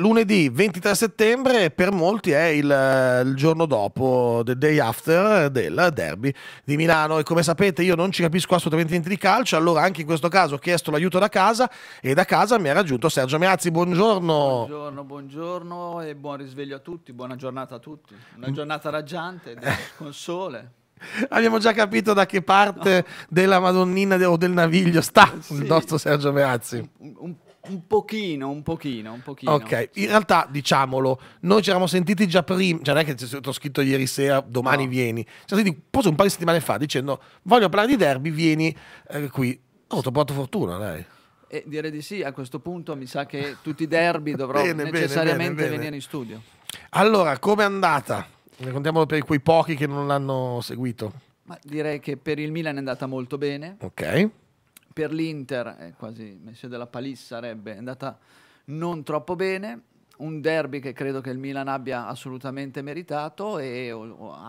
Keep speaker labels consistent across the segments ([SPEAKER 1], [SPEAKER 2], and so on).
[SPEAKER 1] lunedì 23 settembre per molti è il, eh, il, giorno dopo, the day after del derby di Milano e come sapete io non ci capisco assolutamente niente di calcio, allora anche in questo caso ho chiesto l'aiuto da casa e da casa mi ha raggiunto Sergio Meazzi, buongiorno.
[SPEAKER 2] Buongiorno, buongiorno e buon risveglio a tutti, buona giornata a tutti, una mm. giornata raggiante con sole.
[SPEAKER 1] Abbiamo già capito da che parte no. della Madonnina o del Naviglio sta sì. il nostro Sergio Meazzi.
[SPEAKER 2] Un, un un pochino, un pochino, un pochino. Ok,
[SPEAKER 1] in realtà diciamolo, noi ci eravamo sentiti già prima, cioè non è che ti ho scritto ieri sera, domani no. vieni, ci siamo sentiti un paio di settimane fa dicendo voglio parlare di derby, vieni eh, qui. Oh, ti ho portato fortuna, dai.
[SPEAKER 2] E direi di sì, a questo punto mi sa che tutti i derby dovrò bene, necessariamente bene, bene, venire in studio.
[SPEAKER 1] Allora, come è andata? Raccontiamolo per quei pochi che non l'hanno seguito.
[SPEAKER 2] Ma direi che per il Milan è andata molto bene. Ok per l'Inter, è eh, quasi messo della palissa, sarebbe andata non troppo bene, un derby che credo che il Milan abbia assolutamente meritato e,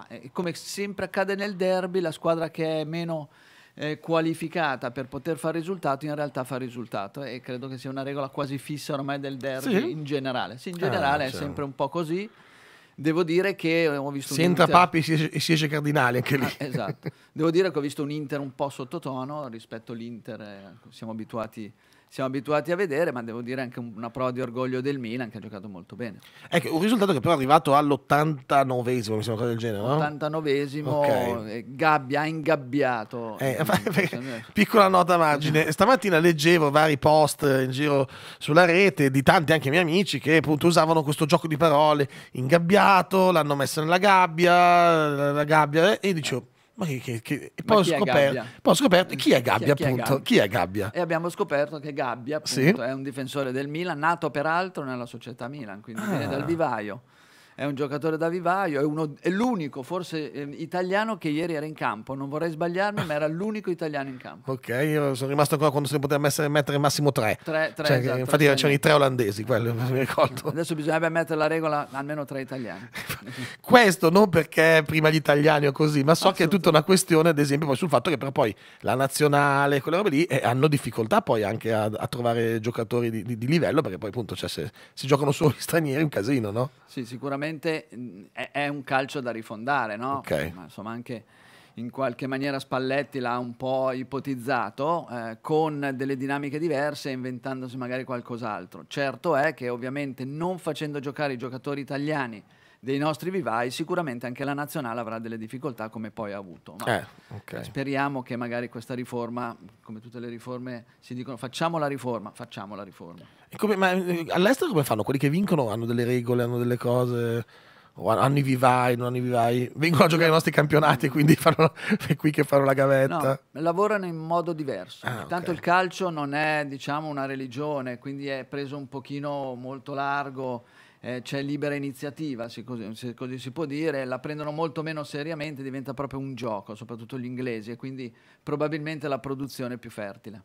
[SPEAKER 2] e come sempre accade nel derby la squadra che è meno eh, qualificata per poter fare risultato in realtà fa risultato e credo che sia una regola quasi fissa ormai del derby sì. in generale. Sì, in eh, generale ah, è cioè. sempre un po' così. Devo dire che eh, ho visto Se entra Papi e
[SPEAKER 1] si esce Cardinale anche lì. Ah, esatto.
[SPEAKER 2] Devo dire che ho visto un Inter un po' sottotono rispetto all'Inter, eh, siamo abituati siamo abituati a vedere, ma devo dire anche una prova di orgoglio del Milan che ha giocato molto bene.
[SPEAKER 1] Ecco, un risultato che però è arrivato all'89esimo, mi sembra del genere, no?
[SPEAKER 2] 89esimo, okay. Eh, gabbia, ha ingabbiato. Eh, mm, cioè,
[SPEAKER 1] eh, piccola nota a margine, stamattina leggevo vari post in giro sulla rete di tanti anche miei amici che appunto usavano questo gioco di parole, ingabbiato, l'hanno messo nella gabbia, la gabbia, e dicevo ma che, che, che... Ma poi, ho scoperto, poi ho scoperto chi è Gabbia, chi è, appunto. Chi è Gabbia? E
[SPEAKER 2] abbiamo scoperto che Gabbia appunto, sì? è un difensore del Milan, nato peraltro nella società Milan, quindi ah. viene dal vivaio è un giocatore da vivaio, è, uno, è l'unico forse eh, italiano che ieri era in campo, non vorrei sbagliarmi, ma era l'unico italiano in campo.
[SPEAKER 1] Ok, io sono rimasto ancora quando si poteva essere, mettere massimo tre. tre, tre cioè, esatto, infatti tre c'erano i tre olandesi, quello mi ricordo.
[SPEAKER 2] Adesso bisognerebbe mettere la regola almeno tre italiani.
[SPEAKER 1] Questo non perché prima gli italiani o così, ma so che è tutta una questione, ad esempio, sul fatto che però poi la nazionale, quelle robe lì, eh, hanno difficoltà poi anche a, a trovare giocatori di, di, di, livello, perché poi appunto cioè, se si giocano solo gli stranieri è un casino, no?
[SPEAKER 2] Sì, sicuramente sicuramente mm, è, è, un calcio da rifondare, no? okay. Eh, ma insomma anche in qualche maniera Spalletti l'ha un po' ipotizzato eh, con delle dinamiche diverse inventandosi magari qualcos'altro. Certo è che ovviamente non facendo giocare i giocatori italiani dei nostri vivai, sicuramente anche la nazionale avrà delle difficoltà come poi ha avuto. Eh, okay. Speriamo che magari questa riforma, come tutte le riforme, si dicono facciamo la riforma, facciamo la riforma.
[SPEAKER 1] Come, ma eh, all'estero come fanno? Quelli che vincono hanno delle regole, hanno delle cose hanno i vivai, non hanno i vivai, vengono a giocare i nostri campionati, quindi fanno, è qui che fanno la gavetta.
[SPEAKER 2] No, lavorano in modo diverso. Ah, Tanto okay. il calcio non è, diciamo, una religione, quindi è preso un pochino molto largo eh, c'è libera iniziativa, se così, se così, si può dire, la prendono molto meno seriamente, diventa proprio un gioco, soprattutto gli inglesi, e quindi probabilmente la produzione è più fertile.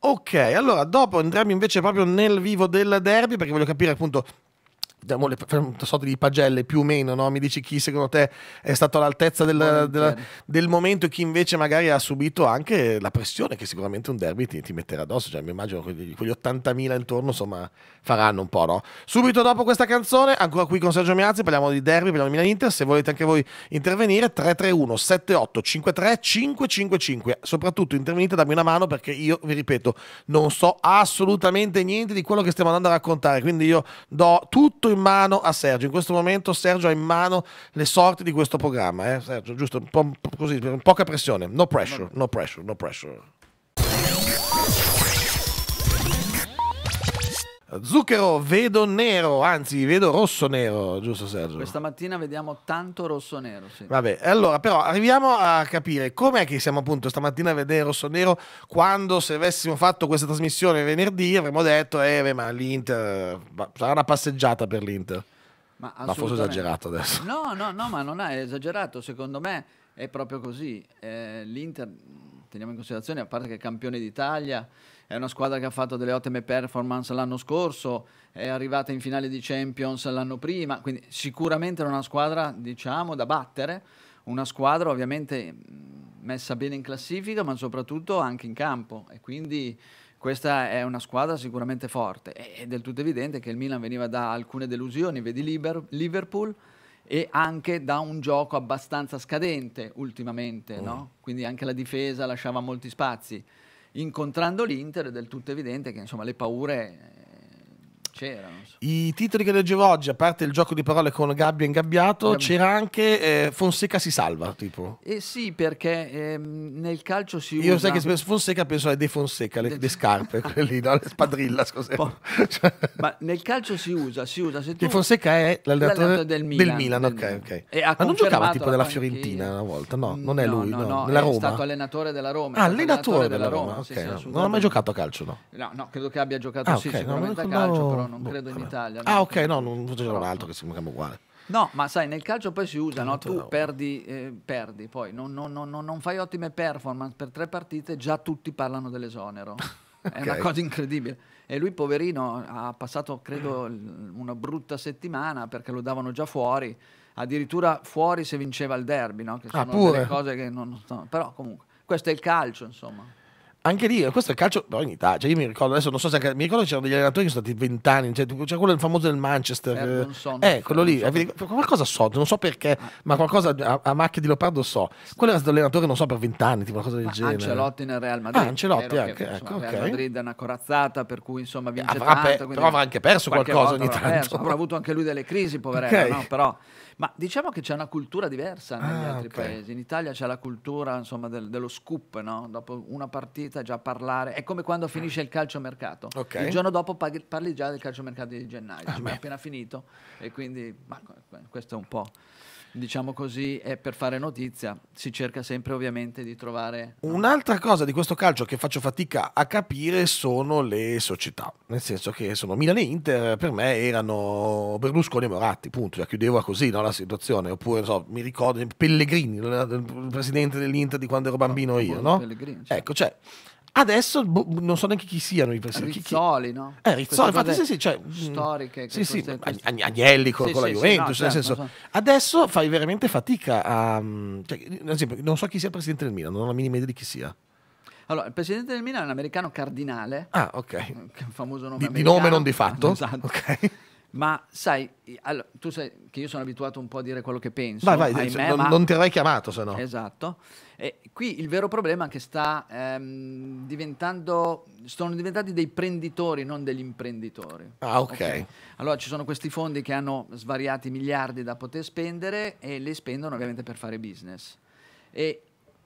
[SPEAKER 1] Ok, allora dopo andremo invece proprio nel vivo del derby, perché voglio capire appunto diciamo, le, sorta di pagelle più o meno, no? mi dici chi secondo te è stato all'altezza del, della, del, momento e chi invece magari ha subito anche la pressione che sicuramente un derby ti, ti metterà addosso, cioè, mi immagino quegli, quegli 80.000 intorno insomma faranno un po'. No? Subito dopo questa canzone, ancora qui con Sergio Miazzi, parliamo di derby, parliamo di Milan-Inter, se volete anche voi intervenire 331 78 53 555, soprattutto intervenite dammi una mano perché io vi ripeto non so assolutamente niente di quello che stiamo andando a raccontare, quindi io do tutto il in mano a Sergio. In questo momento Sergio ha in mano le sorti di questo programma. Eh? Sergio, giusto, un po' così, poca pressione. No pressure, no pressure, no pressure. Zucchero, vedo nero, anzi vedo rosso-nero, giusto Sergio? Questa
[SPEAKER 2] mattina vediamo tanto rosso-nero, sì.
[SPEAKER 1] Vabbè, allora però arriviamo a capire com'è che siamo appunto stamattina a vedere rosso-nero quando se avessimo fatto questa trasmissione venerdì avremmo detto eh beh, ma l'Inter sarà una passeggiata per l'Inter.
[SPEAKER 2] Ma, ma forse esagerato adesso. No, no, no, ma non è esagerato, secondo me è proprio così. Eh, L'Inter, teniamo in considerazione, a parte che è campione d'Italia è una squadra che ha fatto delle ottime performance l'anno scorso, è arrivata in finale di Champions l'anno prima, quindi sicuramente era una squadra diciamo da battere, una squadra ovviamente messa bene in classifica ma soprattutto anche in campo e quindi questa è una squadra sicuramente forte è del tutto evidente che il Milan veniva da alcune delusioni, vedi Liverpool e anche da un gioco abbastanza scadente ultimamente, mm. no? quindi anche la difesa lasciava molti spazi incontrando l'Inter è del tutto evidente che insomma, le paure c'era. So. I titoli
[SPEAKER 1] che leggevo oggi, a parte il gioco di parole con Gabbia ingabbiato, Gab... c'era anche eh, Fonseca si salva, tipo.
[SPEAKER 2] Eh sì, perché ehm, nel calcio si Io usa... sai che spesso
[SPEAKER 1] Fonseca penso a De Fonseca, le, le scarpe, quelli, no? Le spadrilla, Scusate.
[SPEAKER 2] Cioè... Ma nel calcio si usa, si usa... Se tu... De
[SPEAKER 1] Fonseca è l'allenatore del Milan. Del Milan, del Milan. ok, ok. E Ma non giocava tipo della Fiorentina una volta? No, non è no, lui, no, no, nella è Roma. stato
[SPEAKER 2] allenatore della Roma. Ah, allenatore della Roma, Roma. ok. Sì, sì, non ha mai
[SPEAKER 1] giocato a calcio, no?
[SPEAKER 2] No, no, credo che abbia giocato, ah, sì, sicuramente a calcio, però Boh, non credo in Italia. Ah, ok,
[SPEAKER 1] no, non c'era un altro che si chiama uguale.
[SPEAKER 2] No, ma sai, nel calcio poi si usa, no? tu perdi, eh, perdi, poi non, non, non, non, fai ottime performance per tre partite, già tutti parlano dell'esonero. okay. È una cosa incredibile. E lui, poverino, ha passato, credo, una brutta settimana perché lo davano già fuori, addirittura fuori se vinceva il derby, no? che ah, sono ah, delle cose che non... Però comunque, questo è il calcio, insomma
[SPEAKER 1] anche lì, questo è il calcio però in Italia. Cioè io mi ricordo, adesso non so se anche, mi ricordo che c'erano degli allenatori che sono stati vent'anni, anni, cioè, c'è quello famoso del Manchester. Ferguson, eh, eh, eh quello lì, so. Eh, qualcosa so, non so perché, ah. ma qualcosa a, a, macchia di leopardo so. Quello era stato allenatore, non so, per vent'anni, tipo qualcosa del ma genere. Ancelotti nel
[SPEAKER 2] Real Madrid. Ah, Ancelotti anche, che, ecco, insomma, okay. Real Madrid è una corazzata, per cui insomma vince avrà tanto. Per, però avrà anche perso qualcosa ogni tanto. Perso, avrà avuto anche lui delle crisi, poveretto, okay. no? Però ma diciamo che c'è una cultura diversa negli Ah, altri ok. paesi. In Italia c'è la cultura, insomma, del- dello scoop, no? Dopo una partita già parlare. È come quando ah. finisce il calciomercato. Ok. Il giorno dopo parli già del calciomercato di gennaio. Ah, Dici, è appena finito. E quindi, ma, questo è un po' diciamo così, è per fare notizia. Si cerca sempre ovviamente di trovare...
[SPEAKER 1] Un'altra cosa di questo calcio che faccio fatica a capire sono le società, nel senso che sono Milan e Inter, per me erano Berlusconi e Moratti, punto, la chiudeva così no, la situazione, oppure so, mi ricordo Pellegrini, il presidente dell'Inter di quando ero bambino no, io, certo. no? Ecco, cioè... Adesso boh, non so neanche chi siano i presidenti. Rizzoli,
[SPEAKER 2] chi, chi... no? Eh, Rizzoli, infatti, sì, sì, cioè, mm, storiche. Sì, sì, queste... Agnelli con, sì, con sì, la Juventus, sì, no, certo, senso, so.
[SPEAKER 1] adesso fai veramente fatica a... Mm, cioè, esempio, non so chi sia il presidente del Milan, non ho la minima idea di chi sia.
[SPEAKER 2] Allora, il presidente del Milan è un americano cardinale. Ah, ok. Che famoso nome. Di, di nome non di fatto. Esatto. Ok. Ma sai, tu sai che io sono abituato un po' a dire quello che penso. Vai, vai, ahimè, non, ma... non, ti avrei chiamato se no. Esatto. E qui il vero problema è che sta ehm, diventando, sono diventati dei prenditori, non degli imprenditori. Ah, okay. ok. Allora ci sono questi fondi che hanno svariati miliardi da poter spendere e li spendono ovviamente per fare business. E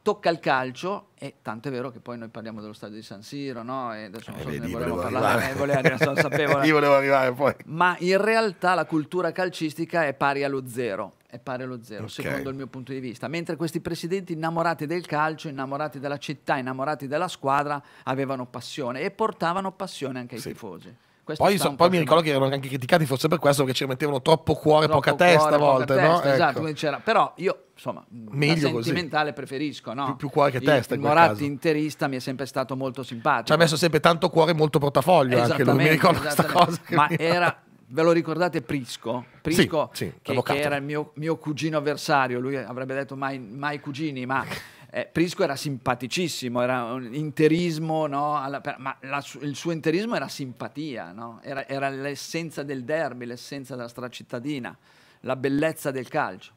[SPEAKER 2] tocca il calcio e tanto è vero che poi noi parliamo dello stadio di San Siro, no? E adesso non eh, so ne volevo parlare, eh, volevo, non sapevo. Io volevo arrivare poi. Ma in realtà la cultura calcistica è pari allo zero, è pari allo zero, okay. secondo il mio punto di vista. Mentre questi presidenti innamorati del calcio, innamorati della città, innamorati della squadra, avevano passione e portavano passione anche ai sì. tifosi. Poi, so, poi mi ricordo che
[SPEAKER 1] erano anche criticati forse per questo, perché ci mettevano troppo cuore, troppo poca cuore, testa a volte, testa, no? Esatto,
[SPEAKER 2] ecco. però io insomma, meglio sentimentale preferisco, no? Più, più, cuore che testa. Il, in Moratti caso. interista mi è sempre stato molto simpatico. Ci ha messo
[SPEAKER 1] sempre tanto cuore e molto portafoglio anche lui, mi ricordo questa cosa. Ma era,
[SPEAKER 2] ve lo ricordate Prisco? Prisco sì, sì, che, che, era il mio, mio, cugino avversario, lui avrebbe detto mai, mai cugini, ma eh, Prisco era simpaticissimo, era un interismo, no? Alla, ma la, il suo interismo era simpatia, no? era, era l'essenza del derby, l'essenza della stracittadina, la bellezza del calcio.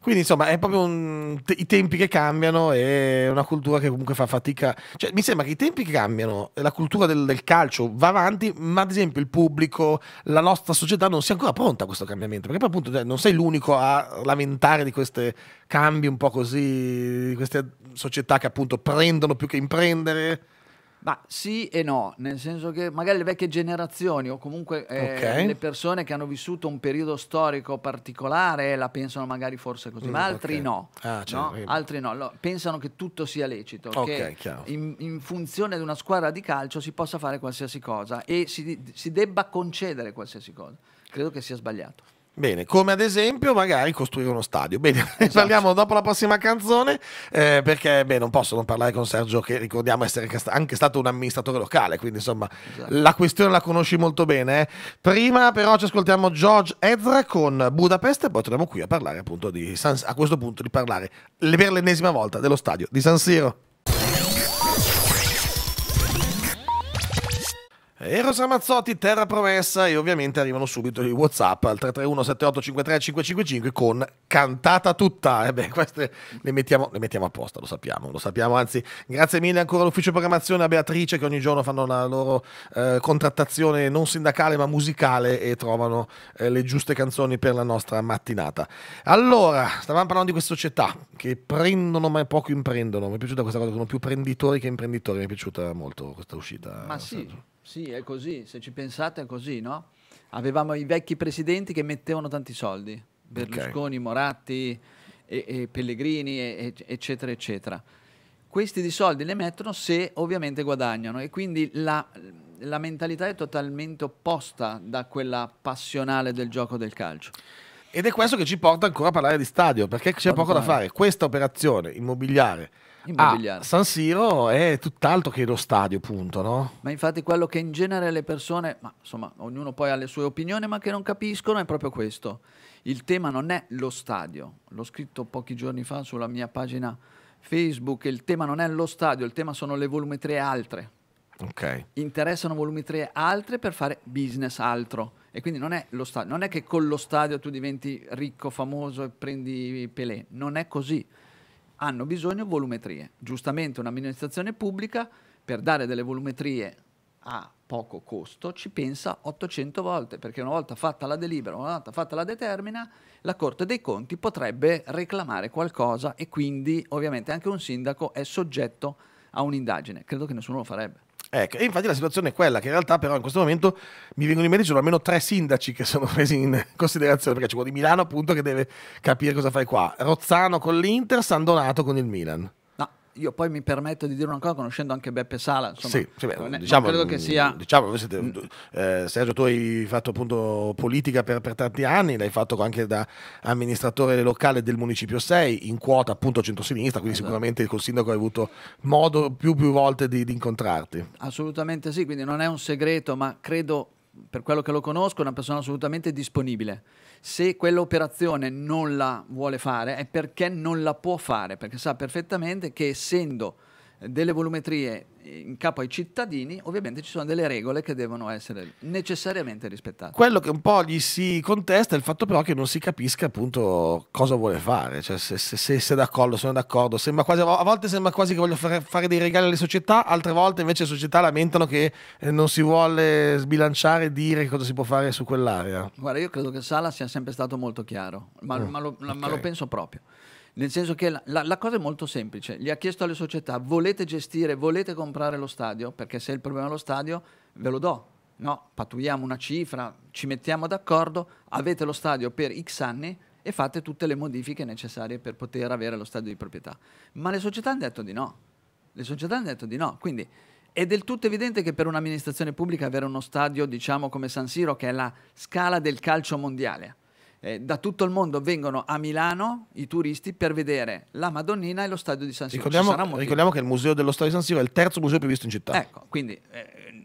[SPEAKER 1] Quindi insomma è proprio un, i tempi che cambiano e una cultura che comunque fa fatica. Cioè, mi sembra che i tempi che cambiano, la cultura del, del, calcio va avanti, ma ad esempio il pubblico, la nostra società non sia ancora pronta a questo cambiamento, perché appunto cioè, non sei l'unico a lamentare di questi cambi un po'
[SPEAKER 2] così, di queste società che appunto prendono più che imprendere. Ma sì e no, nel senso che magari le vecchie generazioni o comunque eh, okay. le persone che hanno vissuto un periodo storico particolare la pensano magari forse così, mm, ma altri okay. no.
[SPEAKER 1] Ah, cioè, no? Eh. Altri
[SPEAKER 2] no, pensano che tutto sia lecito, okay, che in, in, funzione di una squadra di calcio si possa fare qualsiasi cosa e si, si debba concedere qualsiasi cosa. Credo che sia sbagliato.
[SPEAKER 1] Bene, come ad esempio magari costruire uno stadio. Bene, esatto. ne
[SPEAKER 2] parliamo dopo la prossima
[SPEAKER 1] canzone eh, perché beh, non posso non parlare con Sergio che ricordiamo essere anche stato un amministratore locale, quindi insomma esatto. la questione la conosci molto bene. Eh. Prima però ci ascoltiamo George Ezra con Budapest e poi torniamo qui a parlare appunto di San, a questo punto di parlare per l'ennesima volta dello stadio di San Siro. Eros eh, Ramazzotti, Terra Promessa e ovviamente arrivano subito i Whatsapp al 331-7853-555 con cantata tutta. E eh beh, queste le mettiamo, le mettiamo, apposta, lo sappiamo, lo sappiamo. Anzi, grazie mille ancora all'ufficio programmazione a Beatrice che ogni giorno fanno la loro eh, contrattazione non sindacale ma musicale e trovano eh, le giuste canzoni per la nostra mattinata. Allora, stavamo parlando di queste società che prendono ma poco imprendono. Mi è piaciuta questa cosa, sono più prenditori che imprenditori, mi è piaciuta molto questa
[SPEAKER 2] uscita. Ma sì. Senso. Sì, è così, se ci pensate è così, no? Avevamo i vecchi presidenti che mettevano tanti soldi, Berlusconi, okay. Moratti, e, e Pellegrini, e, eccetera, eccetera. Questi di soldi li mettono se ovviamente guadagnano e quindi la, la mentalità è totalmente opposta da quella passionale del gioco del calcio.
[SPEAKER 1] Ed è questo che ci porta ancora a parlare di stadio, perché c'è poco da fare. Questa operazione immobiliare immobiliare. Ah, San Siro è tutt'altro che lo stadio, punto,
[SPEAKER 2] no? Ma infatti quello che in genere le persone, ma insomma, ognuno poi ha le sue opinioni, ma che non capiscono è proprio questo. Il tema non è lo stadio. L'ho scritto pochi giorni fa sulla mia pagina Facebook, il tema non è lo stadio, il tema sono le volumetrie altre. Okay. Interessano volumetrie altre per fare business altro. E quindi non è lo stadio, non è che con lo stadio tu diventi ricco, famoso e prendi Pelé, non è così hanno bisogno di volumetrie. Giustamente un'amministrazione pubblica per dare delle volumetrie a poco costo ci pensa 800 volte, perché una volta fatta la delibera, una volta fatta la determina, la Corte dei Conti potrebbe reclamare qualcosa e quindi ovviamente anche un sindaco è soggetto a un'indagine. Credo che nessuno lo farebbe. Ecco, e infatti la situazione è quella che in realtà però in questo momento mi vengono in mente ci sono almeno tre sindaci che sono presi
[SPEAKER 1] in considerazione, perché c'è quello di Milano appunto che deve capire cosa fai qua, Rozzano con l'Inter, San Donato con il Milan
[SPEAKER 2] io poi mi permetto di dire una cosa, conoscendo anche Beppe Sala. Insomma, sì,
[SPEAKER 1] sì beh, diciamo, credo che mm, sia. Diciamo, siete, mm. eh, Sergio, tu hai fatto appunto politica per, per, tanti anni, l'hai fatto anche da amministratore locale del municipio 6, in quota appunto centrosinistra, quindi esatto. sicuramente col sindaco hai avuto modo più, più volte di, di incontrarti.
[SPEAKER 2] Assolutamente sì, quindi non è un segreto, ma credo, per quello che lo conosco, una persona assolutamente disponibile se quell'operazione non la vuole fare è perché non la può fare, perché sa perfettamente che essendo delle volumetrie in capo ai cittadini, ovviamente ci sono delle regole che devono essere necessariamente rispettate.
[SPEAKER 1] Quello che un po' gli si contesta è il fatto però che non si capisca appunto cosa vuole fare, cioè se, se, se, se d'accordo, sono d'accordo, sembra quasi, a volte sembra quasi che voglia fare, fare, dei regali alle società, altre volte invece le società lamentano che eh, non si vuole sbilanciare e dire cosa si può fare su quell'area.
[SPEAKER 2] Guarda, io credo che Sala sia sempre stato molto chiaro, ma, mm, ma, lo, okay. ma lo penso proprio. Nel senso che la, la, la cosa è molto semplice, gli ha chiesto alle società, volete gestire, volete comprare lo stadio? Perché se il problema è lo stadio, ve lo do, no, pattuiamo una cifra, ci mettiamo d'accordo, avete lo stadio per X anni e fate tutte le modifiche necessarie per poter avere lo stadio di proprietà. Ma le società hanno detto di no. Le società hanno detto di no. Quindi è del tutto evidente che per un'amministrazione pubblica avere uno stadio, diciamo come San Siro, che è la scala del calcio mondiale, eh, da tutto il mondo vengono a Milano i turisti per vedere la Madonnina e lo stadio di San Siro. Ricordiamo, ricordiamo che
[SPEAKER 1] il museo dello stadio di San Siro è il terzo museo più visto in città.
[SPEAKER 2] Ecco, quindi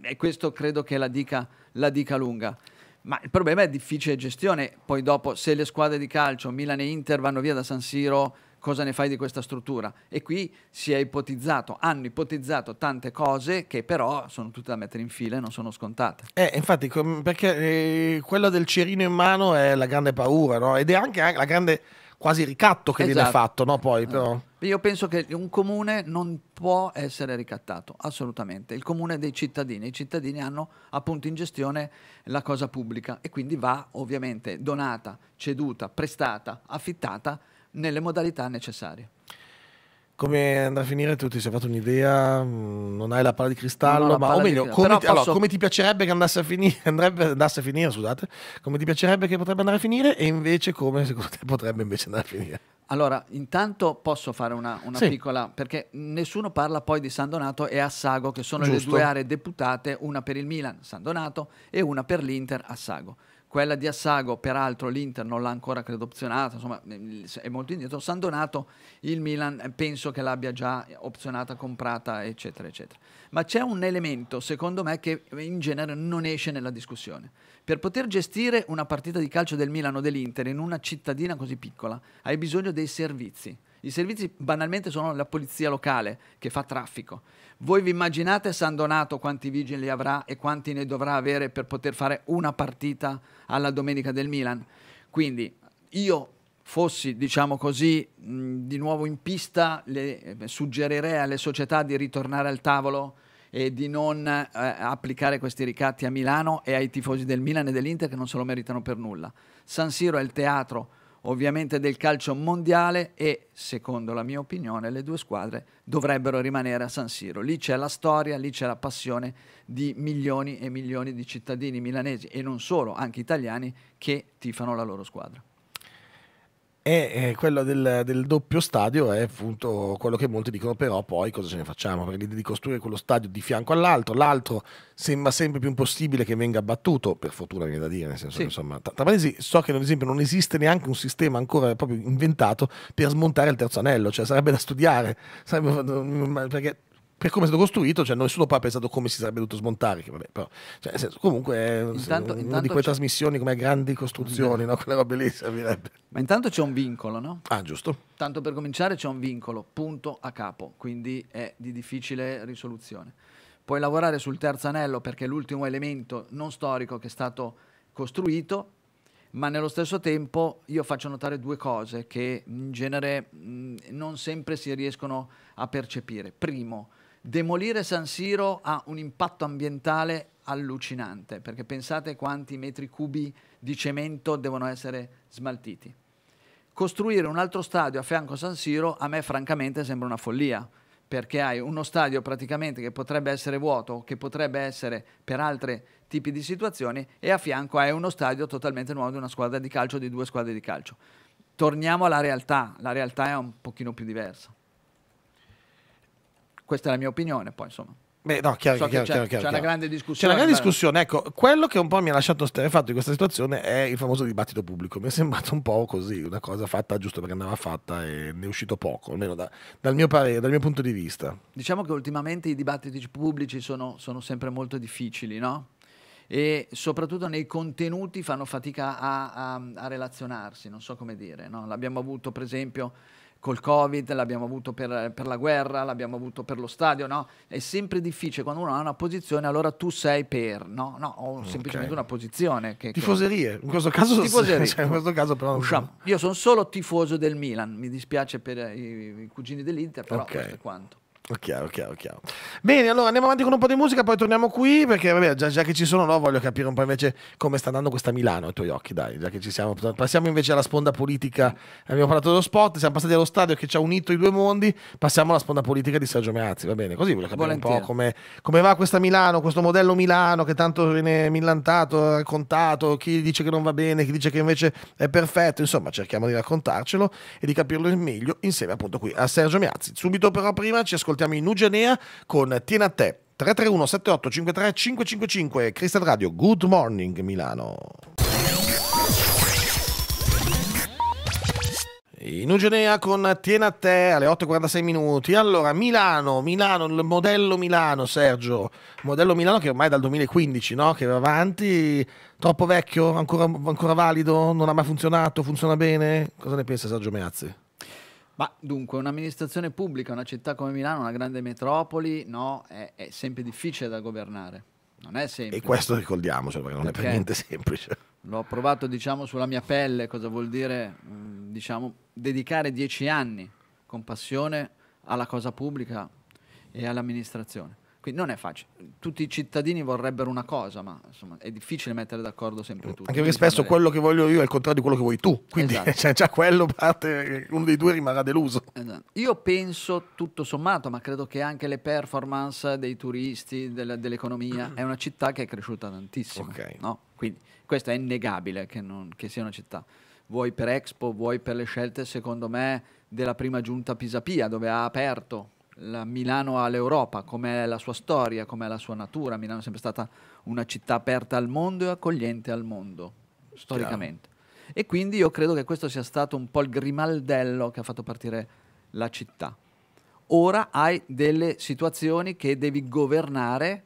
[SPEAKER 2] eh, questo credo che la dica, la dica lunga. Ma il problema è difficile gestione. Poi dopo, se le squadre di calcio, Milano e Inter, vanno via da San Siro cosa ne fai di questa struttura? E qui si è ipotizzato, hanno ipotizzato tante cose che però sono tutte da mettere in fila e non sono scontate.
[SPEAKER 1] Eh, infatti, perché eh, quella del cerino in mano è la grande paura, no? Ed è anche la grande quasi ricatto che esatto. viene fatto, no? Poi, però.
[SPEAKER 2] Eh, io penso che un comune non può essere ricattato, assolutamente. Il comune dei cittadini, i cittadini hanno appunto in gestione la cosa pubblica e quindi va ovviamente donata, ceduta, prestata, affittata nelle modalità necessarie.
[SPEAKER 1] Come andrà a finire tu ti sei fatto un'idea, mm, non hai la palla di cristallo, ma o meglio, come ti, posso... allora, come ti, piacerebbe che andasse a finire, andrebbe, andasse a finire, scusate, come ti piacerebbe che potrebbe andare a finire e invece come secondo te potrebbe invece andare a finire?
[SPEAKER 2] Allora, intanto posso fare una, una sì. piccola, perché nessuno parla poi di San Donato e Assago, che sono Giusto. le due aree deputate, una per il Milan, San Donato, e una per l'Inter, Assago quella di Assago, peraltro l'Inter non l'ha ancora credo opzionata, insomma è molto indietro, San Donato il Milan eh, penso che l'abbia già opzionata, comprata eccetera eccetera. Ma c'è un elemento secondo me che in genere non esce nella discussione. Per poter gestire una partita di calcio del Milano o dell'Inter in una cittadina così piccola hai bisogno dei servizi i servizi banalmente sono la polizia locale che fa traffico. Voi vi immaginate San Donato quanti vigili avrà e quanti ne dovrà avere per poter fare una partita alla domenica del Milan? Quindi io fossi, diciamo così, mh, di nuovo in pista, le, eh, suggerirei alle società di ritornare al tavolo e di non eh, applicare questi ricatti a Milano e ai tifosi del Milan e dell'Inter che non se lo meritano per nulla. San Siro è il teatro ovviamente del calcio mondiale e secondo la mia opinione le due squadre dovrebbero rimanere a San Siro. Lì c'è la storia, lì c'è la passione di milioni e milioni di cittadini milanesi e non solo, anche italiani che tifano la loro squadra
[SPEAKER 1] e eh, quello del, del, doppio stadio è appunto quello che molti dicono però poi cosa ce ne facciamo perché l'idea di costruire quello stadio di fianco all'altro l'altro sembra sempre più impossibile che venga battuto, per fortuna viene da dire nel senso sì. che insomma tra parentesi so che ad esempio non esiste neanche un sistema ancora proprio inventato per smontare il terzo anello cioè sarebbe da studiare sarebbe, perché per come è stato costruito, cioè, nessuno poi ha pensato come si sarebbe dovuto smontare. Vabbè, però, cioè, senso, comunque è intanto, una intanto di quelle trasmissioni come grandi
[SPEAKER 2] costruzioni, mm. no? quella roba lì servirebbe. Ma intanto c'è un vincolo, no? Ah, giusto. Tanto per cominciare c'è un vincolo, punto a capo, quindi è di difficile risoluzione. Puoi lavorare sul terzo anello perché è l'ultimo elemento non storico che è stato costruito, ma nello stesso tempo io faccio notare due cose che in genere mh, mm, non sempre si riescono a percepire. Primo, Demolire San Siro ha un impatto ambientale allucinante, perché pensate quanti metri cubi di cemento devono essere smaltiti. Costruire un altro stadio a fianco a San Siro a me francamente sembra una follia, perché hai uno stadio praticamente che potrebbe essere vuoto, che potrebbe essere per altri tipi di situazioni, e a fianco hai uno stadio totalmente nuovo di una squadra di calcio, di due squadre di calcio. Torniamo alla realtà, la realtà è un pochino più diversa. Questa è la mia opinione, poi insomma. Beh, no, chiaro, so chiaro, c'è, chiaro, chiaro, c'è una grande discussione. C'è una grande discussione,
[SPEAKER 1] ecco, quello che un po' mi ha lasciato sterefatto in questa situazione è il famoso dibattito pubblico. Mi è sembrato un po' così, una cosa fatta giusto perché andava fatta e ne è uscito poco, almeno da, dal, mio parere, dal mio punto di vista.
[SPEAKER 2] Diciamo che ultimamente i dibattiti pubblici sono, sono sempre molto difficili, no? E soprattutto nei contenuti fanno fatica a, a, a relazionarsi, non so come dire, no? L'abbiamo avuto per esempio col Covid, l'abbiamo avuto per, per, la guerra, l'abbiamo avuto per lo stadio, no? È sempre difficile quando uno ha una posizione, allora tu sei per, no? No, ho okay. semplicemente una posizione. Che, tifoserie, in questo caso, tifoserie. Cioè, in
[SPEAKER 1] questo caso però... Usciamo.
[SPEAKER 2] Io sono solo tifoso del Milan, mi dispiace per i, i cugini dell'Inter, però okay. questo è quanto. Chiaro, chiaro, chiaro.
[SPEAKER 1] Bene, allora andiamo avanti con un po' di musica, poi torniamo qui perché vabbè, già, già che ci sono, no, voglio capire un po' invece come sta andando questa Milano ai tuoi occhi, dai, già che ci siamo. Passiamo invece alla sponda politica, abbiamo parlato dello sport, siamo passati allo stadio che ci ha unito i due mondi, passiamo alla sponda politica di Sergio Meazzi, va bene? Così voglio capire Volentieri. un po' come, come, va questa Milano, questo modello Milano che tanto viene millantato, raccontato, chi dice che non va bene, chi dice che invece è perfetto, insomma cerchiamo di raccontarcelo e di capirlo meglio insieme appunto qui a Sergio Meazzi. Subito però prima ci ascoltiamo ascoltiamo i Nugenea con Tiena a te. 331 7853 555 Cristal Radio Good Morning Milano In Ugenea con Tiena a te alle 8.46 minuti. Allora, Milano, Milano, il modello Milano, Sergio. Modello Milano che ormai è dal 2015, no? Che va avanti, troppo vecchio, ancora, ancora valido, non ha mai funzionato, funziona bene. Cosa ne pensa Sergio Meazzi?
[SPEAKER 2] Ma dunque, un'amministrazione pubblica, una città come Milano, una grande metropoli, no, è, è sempre difficile da governare. Non è semplice. E questo ricordiamocelo,
[SPEAKER 1] perché non perché è per niente semplice.
[SPEAKER 2] L'ho provato, diciamo, sulla mia pelle cosa vuol dire, mm, diciamo, dedicare dieci anni con passione alla cosa pubblica e all'amministrazione. Quindi non è facile. Tutti i cittadini vorrebbero una cosa, ma insomma, è difficile mettere d'accordo sempre tutti. Anche perché spesso quello che voglio io
[SPEAKER 1] è il contrario di quello che vuoi tu. Quindi esatto. cioè,
[SPEAKER 2] già quello parte, uno dei due rimarrà deluso. Esatto. Io penso tutto sommato, ma credo che anche le performance dei turisti, del, dell'economia, è una città che è cresciuta tantissimo. Okay. No? Quindi questo è innegabile che, non, che sia una città. Vuoi per Expo, vuoi per le scelte, secondo me, della prima giunta Pisapia, dove ha aperto la Milano all'Europa, com'è la sua storia, com'è la sua natura. Milano è sempre stata una città aperta al mondo e accogliente al mondo, storicamente. Chiaro. E quindi io credo che questo sia stato un po' il grimaldello che ha fatto partire la città. Ora hai delle situazioni che devi governare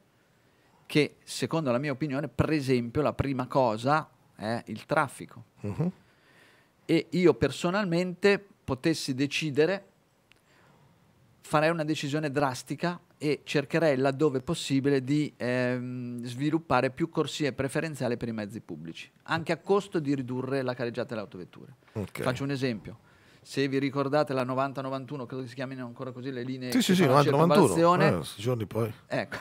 [SPEAKER 2] che, secondo la mia opinione, per esempio, la prima cosa è il traffico. Uh-huh. E io personalmente potessi decidere farei una decisione drastica e cercherei laddove possibile di ehm, sviluppare più corsie preferenziali per i mezzi pubblici, anche a costo di ridurre la carreggiata delle autovetture. Okay. Faccio un esempio. Se vi ricordate la 90-91, credo che si chiamino ancora così le linee sì, sì, sì, 90-91, eh, giorni poi. Ecco,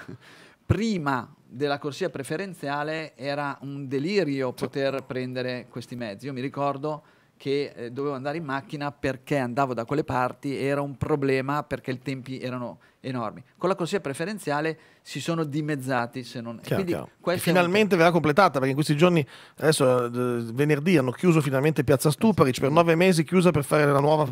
[SPEAKER 2] prima della corsia preferenziale era un delirio poter prendere questi mezzi. Io mi ricordo che eh, dovevo andare in macchina perché andavo da quelle parti e era un problema perché i tempi erano enormi. Con la corsia preferenziale si sono dimezzati. Se non... chiaro, chiaro. Finalmente
[SPEAKER 1] un... verrà completata perché in questi giorni, adesso venerdì, hanno chiuso finalmente Piazza Stuparic per nove mesi chiusa per fare la nuova,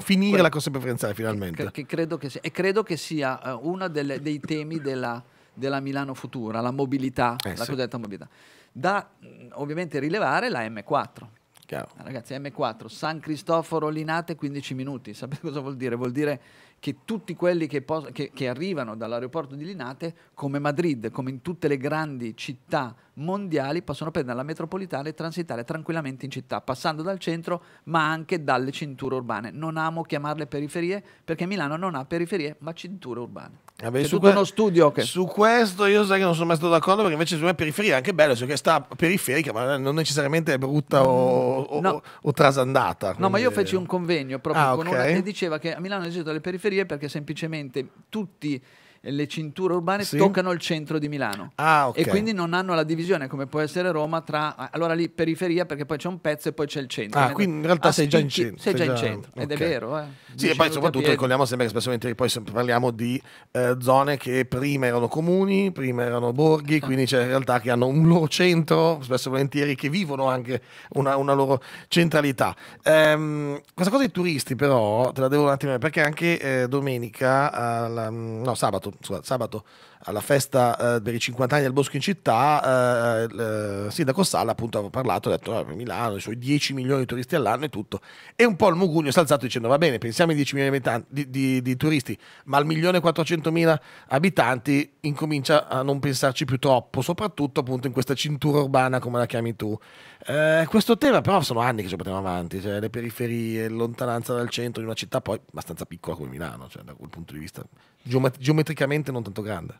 [SPEAKER 1] finire Quello... la corsia preferenziale
[SPEAKER 2] finalmente. Che, che credo che sia, e credo che sia uh, uno dei temi della, della, Milano futura, la mobilità, eh, la sì. cosiddetta mobilità. Da mm, ovviamente rilevare la M4 Chiaro. Ah, ragazzi, M4, San Cristoforo Linate 15 minuti. Sapete cosa vuol dire? Vuol dire che tutti quelli che, che, che arrivano dall'aeroporto di Linate, come Madrid, come in tutte le grandi città mondiali possono prendere la metropolitana e transitare tranquillamente in città, passando dal centro ma anche dalle cinture urbane. Non amo chiamarle periferie perché Milano non ha periferie ma cinture urbane. Vabbè, eh su uno studio che... Su questo io
[SPEAKER 1] sai che non sono mai stato d'accordo perché invece su me periferia è anche bello, cioè che sta periferica ma non necessariamente è brutta o, o, no. o, o trasandata. Quindi... No, ma io feci
[SPEAKER 2] un convegno proprio ah, con okay. una che diceva che a Milano esistono le periferie perché semplicemente tutti le cinture urbane sì? toccano il centro di Milano ah, okay. e quindi non hanno la divisione come può essere Roma tra allora lì periferia perché poi c'è un pezzo e poi c'è il centro. Ah, quindi in realtà ah, sei già in centro. Sei, sei già in centro, okay. ed è vero. Eh. Sì, e poi soprattutto ricordiamo
[SPEAKER 1] sempre che spesso che poi parliamo di eh, zone che prima erano comuni, prima erano borghi, esatto. quindi c'è in realtà che hanno un loro centro, spesso volentieri che vivono anche una, una loro centralità. Ehm, questa cosa dei turisti però te la devo un attimo perché anche eh, domenica, alla, no sabato sábado alla festa eh, per i 50 anni del Bosco in città, eh, il eh, sindaco Sala appunto aveva parlato, ha detto ah, Milano, i suoi 10 milioni di turisti all'anno e tutto, e un po' il Mugugno si è alzato dicendo va bene, pensiamo ai 10 milioni di, di, di turisti, ma al 1.400.000 abitanti incomincia a non pensarci più troppo, soprattutto appunto in questa cintura urbana come la chiami tu. Eh, questo tema però sono anni che ci portiamo avanti, cioè le periferie, lontananza dal centro di una città poi abbastanza piccola come Milano, cioè da quel punto di vista geometricamente non tanto grande.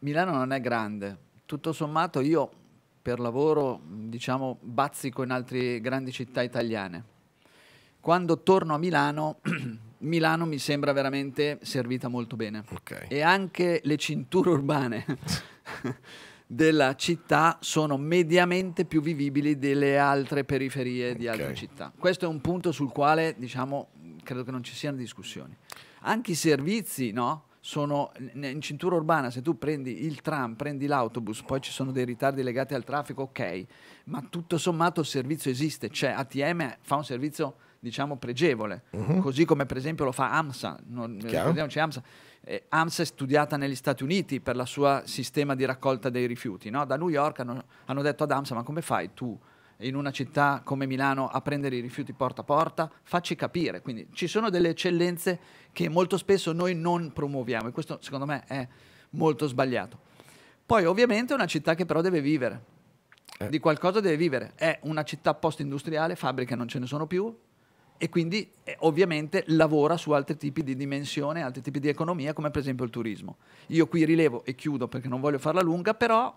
[SPEAKER 2] Milano non è grande, tutto sommato io per lavoro diciamo bazzico in altre grandi città italiane. Quando torno a Milano, Milano mi sembra veramente servita molto bene. Okay. E anche le cinture urbane della città sono mediamente più vivibili delle altre periferie okay. di altre città. Questo è un punto sul quale diciamo, credo che non ci siano discussioni. Anche i servizi, no? sono in cintura urbana, se tu prendi il tram, prendi l'autobus, poi ci sono dei ritardi legati al traffico, ok, ma tutto sommato il servizio esiste, cioè ATM fa un servizio diciamo pregevole, uh mhm. -huh. così come per esempio lo fa AMSA, non, AMSA. Eh, AMSA è studiata negli Stati Uniti per il suo sistema di raccolta dei rifiuti, no? da New York hanno, hanno detto ad AMSA ma come fai tu? in una città come Milano a prendere i rifiuti porta a porta, facci capire. Quindi ci sono delle eccellenze che molto spesso noi non promuoviamo e questo secondo me è molto sbagliato. Poi ovviamente è una città che però deve vivere, eh. di qualcosa deve vivere. È una città post-industriale, fabbriche non ce ne sono più e quindi eh, ovviamente lavora su altri tipi di dimensione, altri tipi di economia come per esempio il turismo. Io qui rilevo e chiudo perché non voglio farla lunga, però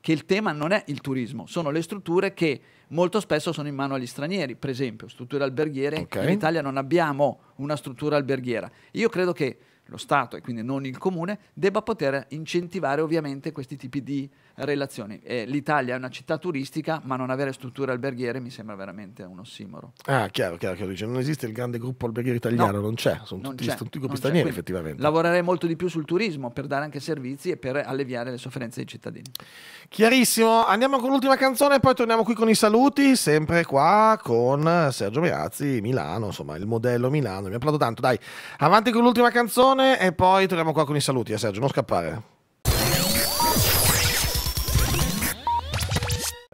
[SPEAKER 2] che il tema non è il turismo, sono le strutture che molto spesso sono in mano agli stranieri, per esempio strutture alberghiere, okay. in Italia non abbiamo una struttura alberghiera. Io credo che lo Stato e quindi non il Comune debba poter incentivare ovviamente questi tipi di relazioni. Eh, L'Italia è una città turistica, ma non avere strutture alberghiere mi sembra veramente un ossimoro.
[SPEAKER 1] Ah, chiaro, chiaro, chiaro. Cioè, non esiste il grande gruppo alberghiero italiano, no, non c'è, sono non tutti, tutti gruppi stranieri effettivamente.
[SPEAKER 2] Lavorerei molto di più sul turismo per dare anche servizi e per alleviare le sofferenze dei cittadini.
[SPEAKER 1] Chiarissimo, andiamo con l'ultima canzone e poi torniamo qui con i saluti, sempre qua con Sergio Merazzi, Milano, insomma il modello Milano, mi applaudo tanto, dai, avanti con l'ultima canzone e poi torniamo qua con i saluti, eh, Sergio, non scappare.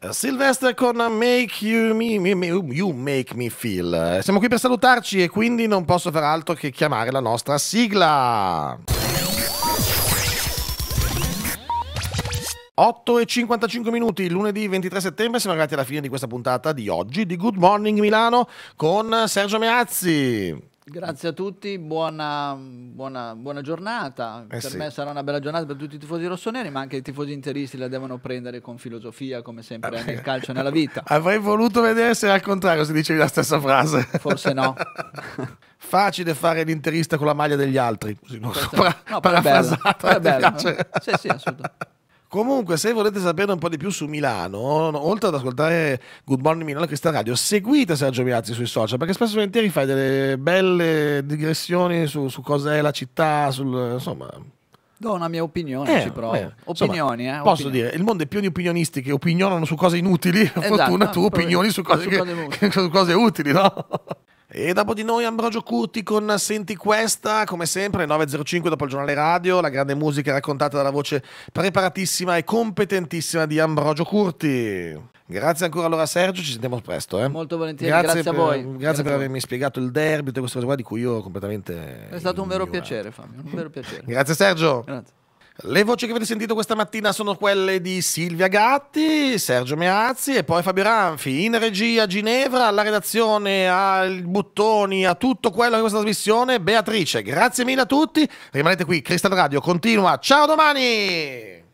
[SPEAKER 1] Sylvester con Make you, me, me, me, you Make Me Feel. Siamo qui per salutarci e quindi non posso far altro che chiamare la nostra sigla. 8 e 55 minuti, lunedì 23 settembre, siamo arrivati alla fine di questa puntata di oggi di Good Morning Milano con Sergio Meazzi.
[SPEAKER 2] Grazie a tutti, buona, buona, buona giornata. Eh per sì. me sarà una bella giornata per tutti i tifosi rossoneri, ma anche i tifosi interisti la devono prendere con filosofia, come sempre nel calcio e nella
[SPEAKER 1] vita. Avrei voluto vedere se al contrario si dicevi la stessa frase. Forse no. Facile fare l'interista con la maglia degli altri, così non so, no, parafrasata. È bello, È bella. Sì, sì, assolutamente. Comunque, se volete saperne un po' di più su Milano, oltre ad ascoltare Good Morning Milano Cristal Radio, seguite Sergio Miazzi sui social perché spesso e volentieri fai delle belle digressioni su, su cos'è la città, sul, insomma.
[SPEAKER 2] Do una mia opinione, eh, ci provo. Eh. Opinioni, Insomma, eh, Posso opinioni.
[SPEAKER 1] dire, il mondo è pieno di opinionisti che opinionano su cose inutili. Per esatto, fortuna tu opinioni su cose, su, che, cose... su cose utili, no? E dopo di noi Ambrogio Curti con Senti Questa, come sempre 9.05 dopo il giornale radio, la grande musica raccontata dalla voce preparatissima e competentissima di Ambrogio Curti. Grazie ancora allora Sergio, ci sentiamo presto. Eh? Molto volentieri, grazie, grazie a voi. grazie, grazie, per avermi spiegato il derby, tutte queste cose qua di cui io completamente...
[SPEAKER 2] È stato un vero piacere Fabio, un vero piacere. grazie Sergio.
[SPEAKER 1] Grazie. Le voci che avete sentito questa mattina sono quelle di Silvia Gatti, Sergio Meazzi e poi Fabio Ranfi. In regia a Ginevra, alla redazione, ai buttoni, a tutto quello che è questa trasmissione. Beatrice, grazie mille a tutti. Rimanete qui, Crystal Radio continua. Ciao domani!